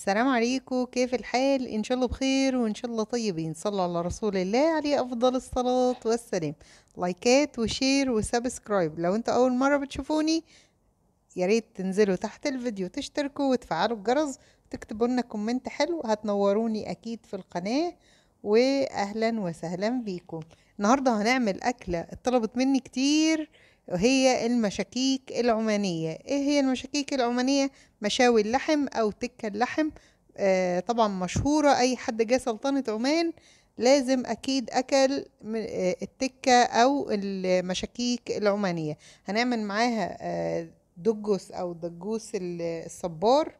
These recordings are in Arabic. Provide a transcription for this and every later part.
السلام عليكم كيف الحال ان شاء الله بخير وان شاء الله طيبين صلى على رسول الله عليه افضل الصلاه والسلام لايكات وشير وسبسكرايب لو انت اول مره بتشوفوني يا ريت تنزلوا تحت الفيديو تشتركوا وتفعلوا الجرس تكتبوا لنا كومنت حلو هتنوروني اكيد في القناه واهلا وسهلا بيكم النهارده هنعمل اكله اتطلبت مني كتير وهي المشاكيك العمانية ايه هي المشاكيك العمانية مشاوي اللحم او تكة اللحم آه طبعا مشهورة اي حد جه سلطنة عمان لازم اكيد اكل آه، التكة او المشاكيك العمانية هنعمل معاها آه، دجوس او دجوس الصبار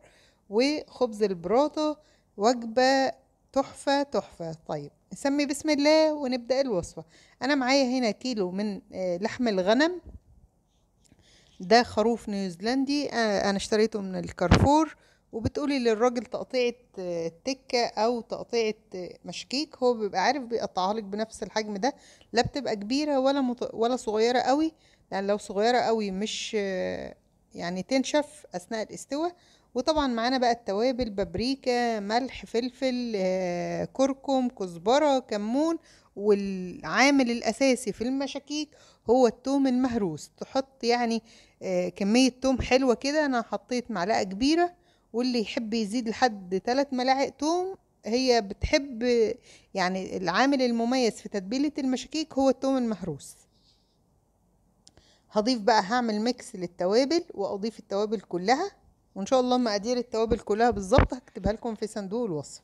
وخبز البراطة وجبة تحفة تحفة طيب نسمي بسم الله ونبدأ الوصفة أنا معايا هنا كيلو من آه، لحم الغنم ده خروف نيوزيلندي آه، أنا اشتريته من الكارفور وبتقولي للراجل تقطيعة آه، تكة أو تقطيعة مشكيك هو بيبقى عارف بيقطعها لك بنفس الحجم ده لا بتبقى كبيرة ولا مط... ولا صغيرة قوي لأن يعني لو صغيرة قوي مش يعني تنشف أثناء الاستوى وطبعا معانا بقى التوابل بابريكا ملح فلفل آه، كركم كزبرة كمون والعامل الأساسي في المشاكيك هو التوم المهروس تحط يعني آه، كمية توم حلوة كده أنا حطيت معلقة كبيرة واللي يحب يزيد لحد 3 ملاعق توم هي بتحب يعني العامل المميز في تتبيلة المشاكيك هو التوم المهروس هضيف بقى هعمل ميكس للتوابل وأضيف التوابل كلها وان شاء الله مقادير التوابل كلها بالظبط هكتبها لكم في صندوق الوصف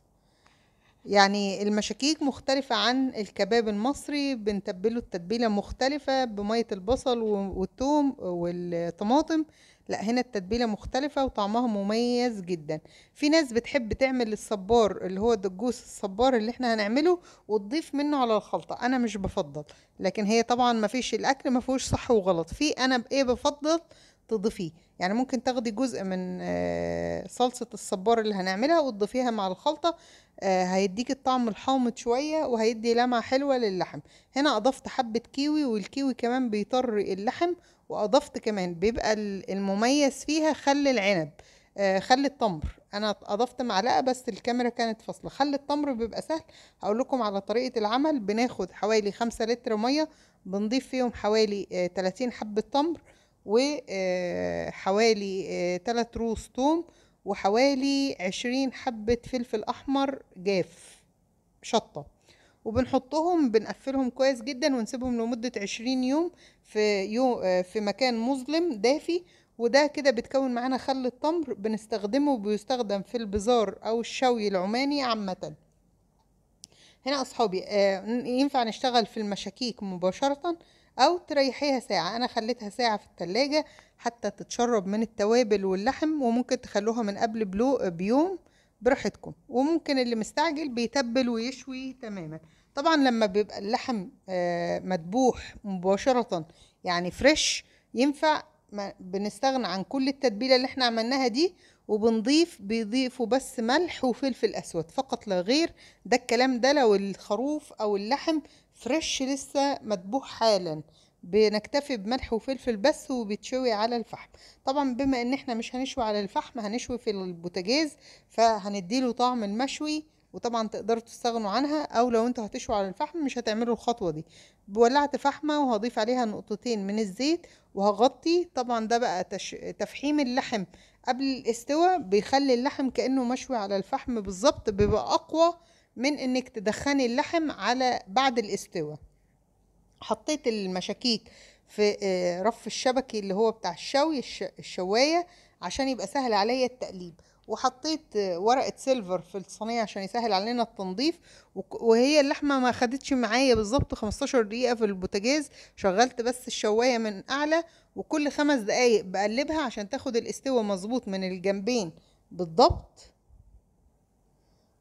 يعني المشاكيك مختلفة عن الكباب المصري بنتبله التتبيلة مختلفة بمية البصل والثوم والطماطم لا هنا التتبيلة مختلفة وطعمها مميز جدا في ناس بتحب تعمل الصبار اللي هو دجوس الصبار اللي احنا هنعمله وتضيف منه على الخلطة انا مش بفضل لكن هي طبعا فيش الاكل مفيهوش صح وغلط في انا بايه بفضل تضيفيه يعني ممكن تاخدي جزء من آه، صلصة الصبار اللي هنعملها وتضيفيها مع الخلطة آه، هيديك الطعم الحامض شوية وهيدي لمعة حلوة للحم هنا اضفت حبة كيوي والكيوي كمان بيطري اللحم واضفت كمان بيبقى المميز فيها خل العنب آه، خل التمر انا اضفت معلقه بس الكاميرا كانت فاصله خل التمر بيبقى سهل هقول لكم على طريقه العمل بناخد حوالي خمسة لتر ميه بنضيف فيهم حوالي 30 حبه تمر وحوالي آه، تلات روس توم وحوالي عشرين حبة فلفل أحمر جاف شطة وبنحطهم بنقفلهم كويس جدا ونسيبهم لمدة عشرين يوم في, يوم آه، في مكان مظلم دافي وده كده بتكون معانا خل التمر بنستخدمه بيستخدم في البزار أو الشوي العماني عامة هنا أصحابي آه، ينفع نشتغل في المشاكيك مباشرة او تريحيها ساعة انا خليتها ساعة في التلاجة حتى تتشرب من التوابل واللحم وممكن تخلوها من قبل بلو بيوم براحتكم وممكن اللي مستعجل بيتبل ويشوي تماما طبعا لما بيبقى اللحم آه، مدبوح مباشرة يعني فريش ينفع بنستغنى عن كل التتبيلة اللي احنا عملناها دي وبنضيف بيضيفوا بس ملح وفلفل اسود فقط لا غير ده الكلام ده لو الخروف او اللحم فريش لسه مذبوح حالا بنكتفي بملح وفلفل بس وبتشوي على الفحم طبعا بما ان احنا مش هنشوي على الفحم هنشوي في البوتاجاز فهنديله طعم المشوي وطبعا تقدروا تستغنوا عنها او لو انتوا هتشوا على الفحم مش هتعملوا الخطوه دي ولعت فحمه وهضيف عليها نقطتين من الزيت وهغطي طبعا ده بقى تش... تفحيم اللحم قبل الاستوى بيخلي اللحم كانه مشوي على الفحم بالظبط بيبقى اقوى من انك تدخني اللحم على بعد الاستوى حطيت المشاكيك في آه، رف الشبكي اللي هو بتاع الشوي الشوايه عشان يبقى سهل عليا التقليب وحطيت ورقه سيلفر في الصينيه عشان يسهل علينا التنظيف وهي اللحمه ما خدتش معايا بالظبط 15 دقيقه في البوتاجاز شغلت بس الشوايه من اعلى وكل خمس دقايق بقلبها عشان تاخد الاستوى مظبوط من الجنبين بالضبط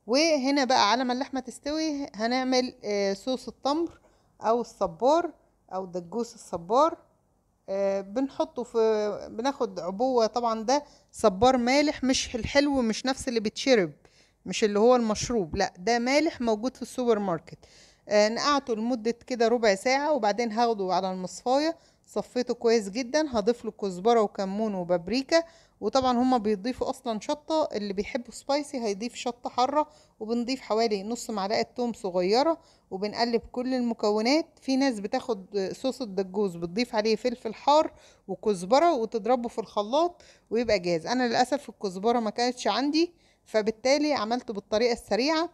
وهنا بقى على ما اللحمه تستوي هنعمل آه، صوص التمر او الصبار او دجوس الصبار آه، بنحطه في بناخد عبوه طبعا ده صبار مالح مش الحلو مش نفس اللي بيتشرب مش اللي هو المشروب لا ده مالح موجود في السوبر ماركت آه، نقعته لمده كده ربع ساعه وبعدين هاخده على المصفايه صفيته كويس جدا هضيف له كزبره وكمون وبابريكا وطبعا هما بيضيفوا اصلا شطه اللي بيحبوا سبايسي هيضيف شطه حاره وبنضيف حوالي نص معلقه توم صغيره وبنقلب كل المكونات في ناس بتاخد صوص الدجوز بتضيف عليه فلفل حار وكزبره وتضربه في الخلاط ويبقى جاهز انا للاسف الكزبره ما كانتش عندي فبالتالي عملته بالطريقه السريعه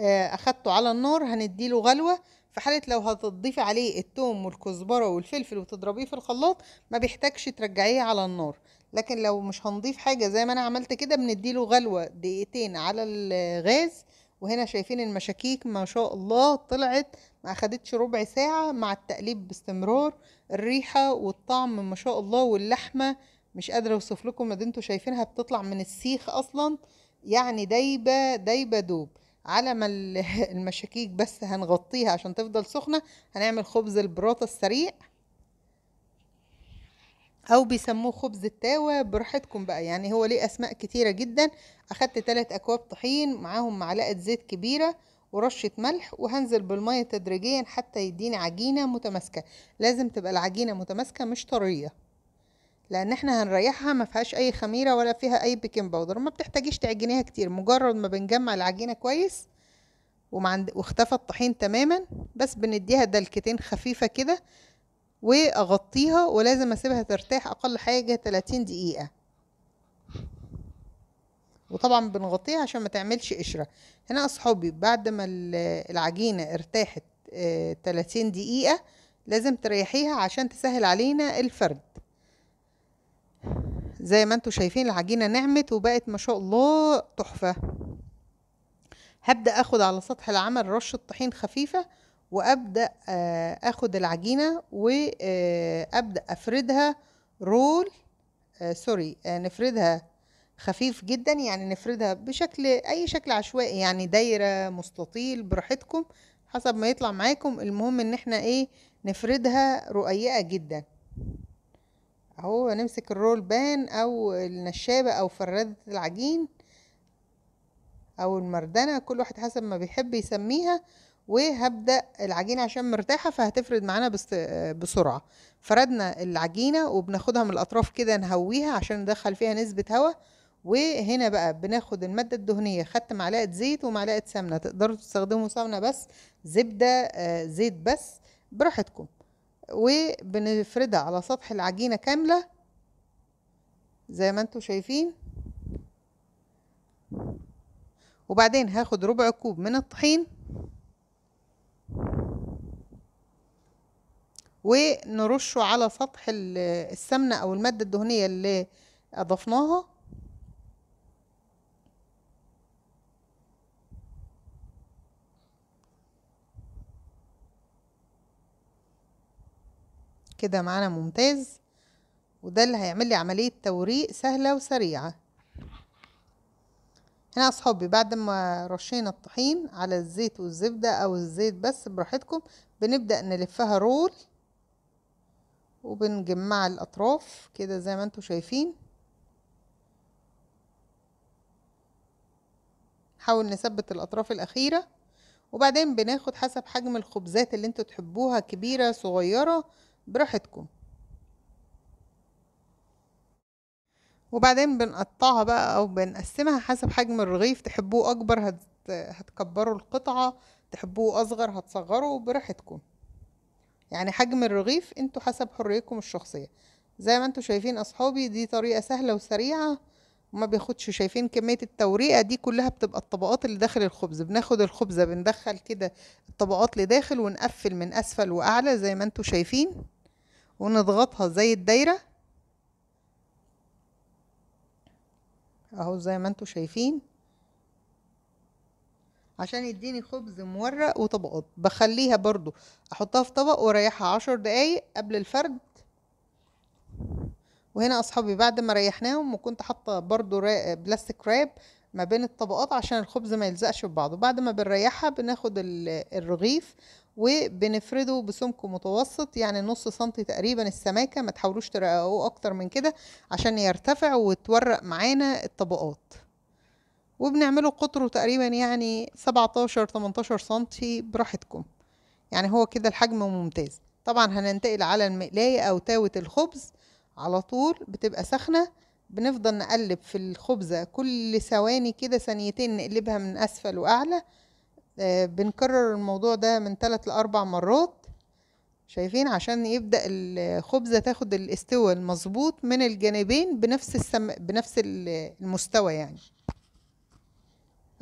آه، اخدته على النار هنديله غلوه في حالة لو هتضيفي عليه التوم والكزبرة والفلفل وتضربيه في الخلاط ما بيحتاجش ترجعيه على النار لكن لو مش هنضيف حاجه زي ما انا عملت كده بنديله غلوه دقيقتين على الغاز وهنا شايفين المشاكيك ما شاء الله طلعت ما اخدتش ربع ساعه مع التقليب باستمرار الريحه والطعم ما شاء الله واللحمه مش قادره اوصف لكم ما انتوا شايفينها بتطلع من السيخ اصلا يعني دايبه دايبه دوب على ما المشاكيك بس هنغطيها عشان تفضل سخنه هنعمل خبز البراطه السريع او بيسموه خبز التاوة براحتكم بقى يعني هو ليه اسماء كتيرة جدا اخدت تلات اكواب طحين معاهم معلقة زيت كبيرة ورشة ملح وهنزل بالمية تدريجيا حتى يديني عجينة متماسكة لازم تبقى العجينة متماسكة مش طرية لان احنا هنريحها ما فيهاش اي خميرة ولا فيها اي بيكنج باودر ما بتحتاجيش تعجنيها كتير مجرد ما بنجمع العجينة كويس ومعند... واختفى الطحين تماما بس بنديها دلكتين خفيفة كده واغطيها ولازم اسيبها ترتاح اقل حاجه 30 دقيقه وطبعا بنغطيها عشان ما تعملش قشره هنا اصحابي بعد ما العجينه ارتاحت 30 آه، دقيقه لازم تريحيها عشان تسهل علينا الفرد زي ما انتم شايفين العجينه نعمت وبقت ما شاء الله تحفه هبدا اخد على سطح العمل رشه طحين خفيفه وابدا آه، اخد العجينه وابدا آه، افردها رول آه، سوري نفردها خفيف جدا يعني نفردها بشكل اي شكل عشوائي يعني دايره مستطيل براحتكم حسب ما يطلع معاكم المهم ان احنا ايه نفردها رقيقه جدا اهو نمسك الرول بان او النشابه او فرادة العجين او المردنه كل واحد حسب ما بيحب يسميها وهبدا العجينه عشان مرتاحه فهتفرد معانا بسرعه فردنا العجينه وبناخدها من الاطراف كده نهويها عشان ندخل فيها نسبه هواء وهنا بقى بناخد الماده الدهنيه خدت معلقه زيت ومعلقه سمنه تقدروا تستخدموا سمنه بس زبده آه، زيت بس براحتكم وبنفردها على سطح العجينه كامله زي ما انتم شايفين وبعدين هاخد ربع كوب من الطحين ونرشه على سطح السمنة أو المادة الدهنية اللي أضفناها كده معانا ممتاز وده اللي هيعمل لي عملية توريق سهلة وسريعة هنا اصحابي بعد ما رشينا الطحين على الزيت والزبدة او الزيت بس براحتكم بنبدأ نلفها رول وبنجمع الأطراف كده زي ما انتوا شايفين نحاول نثبت الأطراف الأخيرة وبعدين بناخد حسب حجم الخبزات اللي انتوا تحبوها كبيرة صغيرة براحتكم وبعدين بنقطعها بقى او بنقسمها حسب حجم الرغيف تحبوه اكبر هت... هتكبروا القطعة تحبوه اصغر هتصغروا براحتكم يعني حجم الرغيف انتوا حسب حريتكم الشخصية زي ما انتوا شايفين اصحابي دي طريقة سهلة وسريعة وما بياخدش شايفين كمية التوريقة دي كلها بتبقى الطبقات اللي داخل الخبز بناخد الخبزة بندخل كده الطبقات لداخل ونقفل من اسفل واعلى زي ما انتوا شايفين ونضغطها زي الدايرة اهو زي ما انتوا شايفين عشان يديني خبز مورق وطبقات بخليها برضو احطها في طبق وريحها عشر دقايق قبل الفرد وهنا اصحابي بعد ما ريحناهم وكنت حاطه برضو بلاستيك راب ما بين الطبقات عشان الخبز ما يلزقش في بعضه بعد ما بنريحها بناخد الرغيف وبنفرده بسمك متوسط يعني نص سنتي تقريبا السماكه ما تحاولوش ترققوه اكتر من كده عشان يرتفع وتورق معانا الطبقات وبنعمله قطره تقريبا يعني 17 18 سنتي براحتكم يعني هو كده الحجم ممتاز طبعا هننتقل على المقلاية أو تاوة الخبز على طول بتبقى سخنة بنفضل نقلب في الخبزة كل ثواني كده ثانيتين نقلبها من أسفل وأعلى آه بنكرر الموضوع ده من ثلاث لأربع مرات شايفين عشان يبدأ الخبزة تاخد الاستوى المظبوط من الجانبين بنفس السم... بنفس المستوى يعني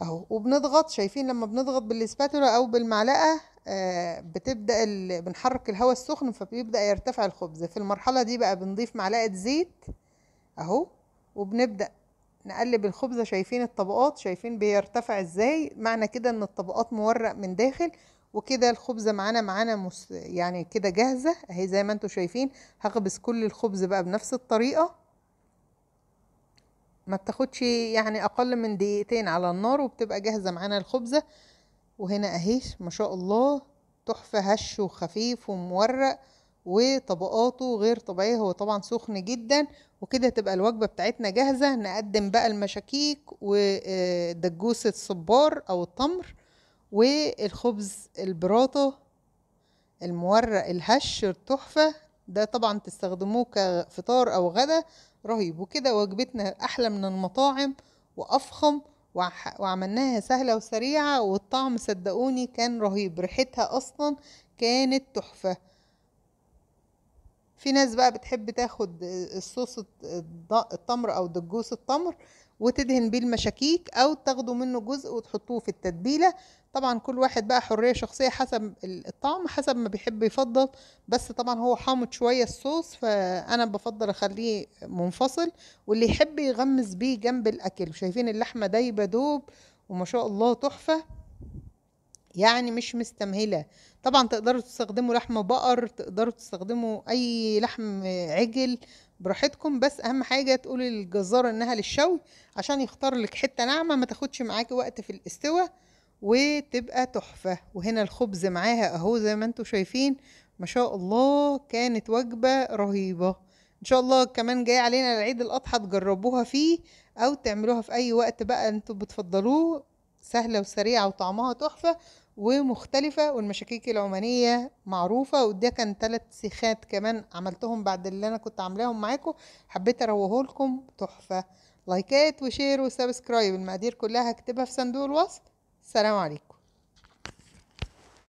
اهو وبنضغط شايفين لما بنضغط بالسباتولا او بالمعلقه آه بتبدا ال... بنحرك الهواء السخن فبيبدا يرتفع الخبز في المرحله دي بقى بنضيف معلقه زيت اهو وبنبدا نقلب الخبزه شايفين الطبقات شايفين بيرتفع ازاي معنى كده ان الطبقات مورق من داخل وكده الخبزه معانا معانا مس... يعني كده جاهزه اهي زي ما انتم شايفين هخبز كل الخبز بقى بنفس الطريقه ما بتاخدش يعني اقل من دقيقتين على النار وبتبقى جاهزه معانا الخبزه وهنا اهي ما شاء الله تحفه هش وخفيف ومورق وطبقاته غير طبيعيه هو طبعا سخن جدا وكده تبقى الوجبه بتاعتنا جاهزه نقدم بقى المشاكيك ودجوسه آه، الصبار او التمر والخبز البراطه المورق الهش التحفه ده طبعا تستخدموه كفطار او غدا رهيب وكده وجبتنا احلى من المطاعم وافخم وعملناها سهله وسريعه والطعم صدقوني كان رهيب ريحتها اصلا كانت تحفه في ناس بقى بتحب تاخد الصوص التمر او دجوس التمر وتدهن بيه المشاكيك او تاخدوا منه جزء وتحطوه في التتبيله طبعا كل واحد بقى حريه شخصيه حسب الطعم حسب ما بيحب يفضل بس طبعا هو حامض شويه الصوص فانا بفضل اخليه منفصل واللي يحب يغمس بيه جنب الاكل شايفين اللحمه دايبه دوب وما شاء الله تحفه يعني مش مستمهلة طبعا تقدروا تستخدموا لحم بقر تقدروا تستخدموا اي لحم عجل براحتكم بس اهم حاجة تقولي للجزار انها للشوي عشان يختار لك حتة ناعمة ما تاخدش معاكي وقت في الاستوى وتبقى تحفة وهنا الخبز معاها اهو زي ما انتم شايفين ما شاء الله كانت وجبة رهيبة ان شاء الله كمان جاي علينا العيد الاضحى تجربوها فيه او تعملوها في اي وقت بقى انتوا بتفضلوه سهلة وسريعة وطعمها تحفة ومختلفة والمشاكيك العمانية معروفة وده كان ثلاث سيخات كمان عملتهم بعد اللي أنا كنت عاملاهم معاكم حبيت أروهولكم تحفة لايكات وشير وسبسكرايب المقادير كلها هكتبها في صندوق الوصف سلام عليكم